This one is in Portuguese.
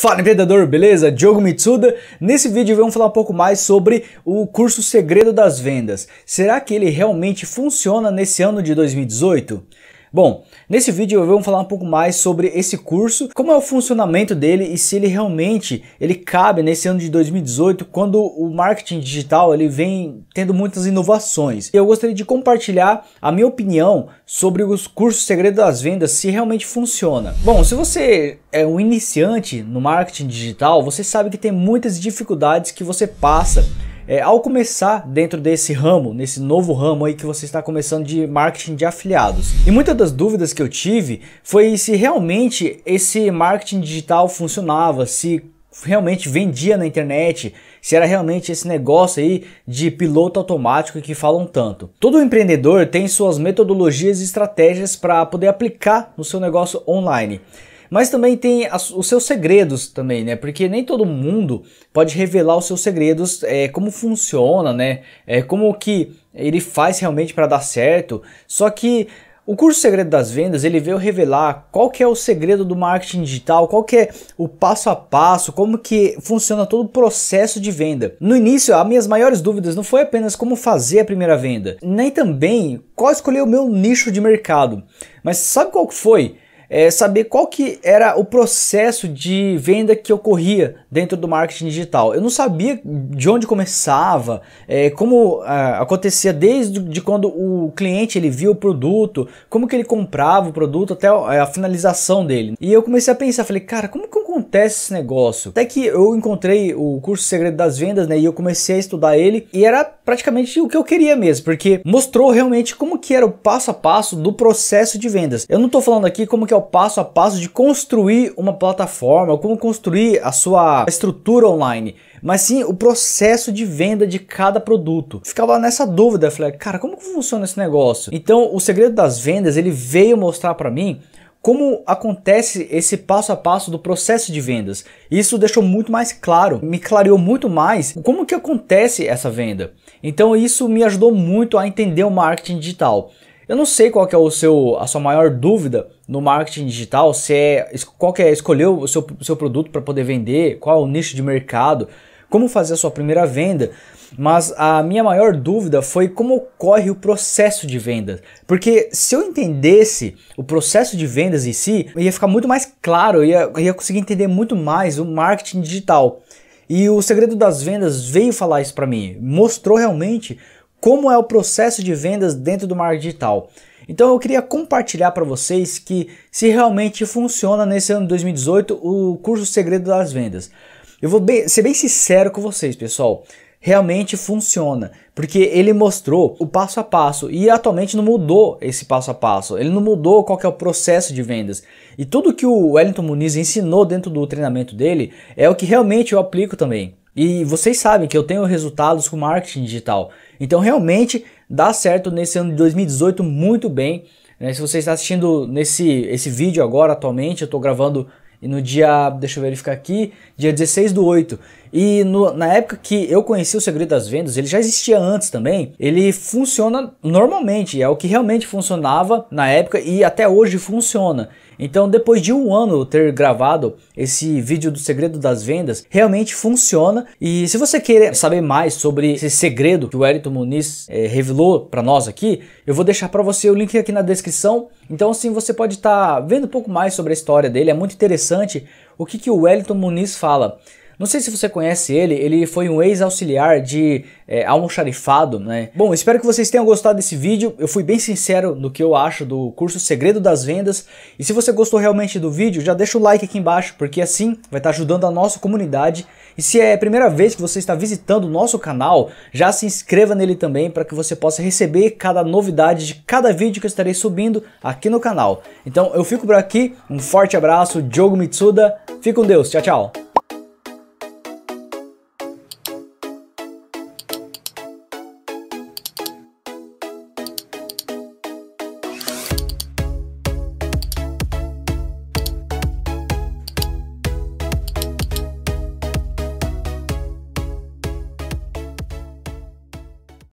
Fala empreendedor, beleza? Diogo Mitsuda. Nesse vídeo vamos falar um pouco mais sobre o curso Segredo das Vendas. Será que ele realmente funciona nesse ano de 2018? Bom, nesse vídeo eu vou falar um pouco mais sobre esse curso, como é o funcionamento dele e se ele realmente ele cabe nesse ano de 2018, quando o marketing digital ele vem tendo muitas inovações. Eu gostaria de compartilhar a minha opinião sobre os cursos Segredo das Vendas, se realmente funciona. Bom, se você é um iniciante no marketing digital, você sabe que tem muitas dificuldades que você passa é, ao começar dentro desse ramo, nesse novo ramo aí que você está começando de marketing de afiliados. E muitas das dúvidas que eu tive foi se realmente esse marketing digital funcionava, se realmente vendia na internet, se era realmente esse negócio aí de piloto automático que falam tanto. Todo empreendedor tem suas metodologias e estratégias para poder aplicar no seu negócio online. Mas também tem as, os seus segredos também, né? Porque nem todo mundo pode revelar os seus segredos, é, como funciona, né? É, como que ele faz realmente para dar certo. Só que o curso Segredo das Vendas, ele veio revelar qual que é o segredo do marketing digital, qual que é o passo a passo, como que funciona todo o processo de venda. No início, as minhas maiores dúvidas não foi apenas como fazer a primeira venda, nem também qual escolher o meu nicho de mercado. Mas sabe qual que foi? é, saber qual que era o processo de venda que ocorria dentro do marketing digital. Eu não sabia de onde começava, é, como ah, acontecia desde de quando o cliente ele via o produto, como que ele comprava o produto até a, é, a finalização dele. E eu comecei a pensar, falei, cara, como, como acontece esse negócio? Até que eu encontrei o curso Segredo das Vendas, né? E eu comecei a estudar ele e era praticamente o que eu queria mesmo, porque mostrou realmente como que era o passo a passo do processo de vendas. Eu não estou falando aqui como que é o passo a passo de construir uma plataforma, como construir a sua estrutura online mas sim o processo de venda de cada produto. Ficava nessa dúvida, falei, cara, como que funciona esse negócio? Então, o segredo das vendas, ele veio mostrar para mim como acontece esse passo a passo do processo de vendas. Isso deixou muito mais claro, me clareou muito mais como que acontece essa venda. Então isso me ajudou muito a entender o marketing digital. Eu não sei qual é o seu, a sua maior dúvida no marketing digital, se é, qual é escolher o seu, seu produto para poder vender, qual é o nicho de mercado, como fazer a sua primeira venda mas a minha maior dúvida foi como ocorre o processo de vendas. Porque se eu entendesse o processo de vendas em si, ia ficar muito mais claro, eu ia, eu ia conseguir entender muito mais o marketing digital. E o Segredo das Vendas veio falar isso para mim, mostrou realmente como é o processo de vendas dentro do marketing digital. Então eu queria compartilhar para vocês que se realmente funciona nesse ano de 2018 o curso Segredo das Vendas. Eu vou bem, ser bem sincero com vocês, pessoal realmente funciona, porque ele mostrou o passo a passo e atualmente não mudou esse passo a passo, ele não mudou qual é o processo de vendas. E tudo que o Wellington Muniz ensinou dentro do treinamento dele é o que realmente eu aplico também. E vocês sabem que eu tenho resultados com marketing digital. Então realmente dá certo nesse ano de 2018 muito bem. Né? Se você está assistindo nesse esse vídeo agora atualmente, eu estou gravando e no dia, deixa eu verificar aqui, dia 16 do 8. E no, na época que eu conheci o Segredo das Vendas, ele já existia antes também. Ele funciona normalmente, é o que realmente funcionava na época e até hoje funciona. Então, depois de um ano ter gravado esse vídeo do Segredo das Vendas, realmente funciona. E se você quer saber mais sobre esse segredo que o Elton Muniz é, revelou para nós aqui, eu vou deixar para você o link aqui na descrição então, assim, você pode estar tá vendo um pouco mais sobre a história dele, é muito interessante o que, que o Wellington Muniz fala. Não sei se você conhece ele, ele foi um ex-auxiliar de é, almoxarifado, né? Bom, espero que vocês tenham gostado desse vídeo. Eu fui bem sincero no que eu acho do curso Segredo das Vendas. E se você gostou realmente do vídeo, já deixa o like aqui embaixo, porque assim vai estar tá ajudando a nossa comunidade e se é a primeira vez que você está visitando o nosso canal, já se inscreva nele também para que você possa receber cada novidade de cada vídeo que eu estarei subindo aqui no canal. Então eu fico por aqui, um forte abraço, Diogo Mitsuda, fique com Deus, tchau, tchau!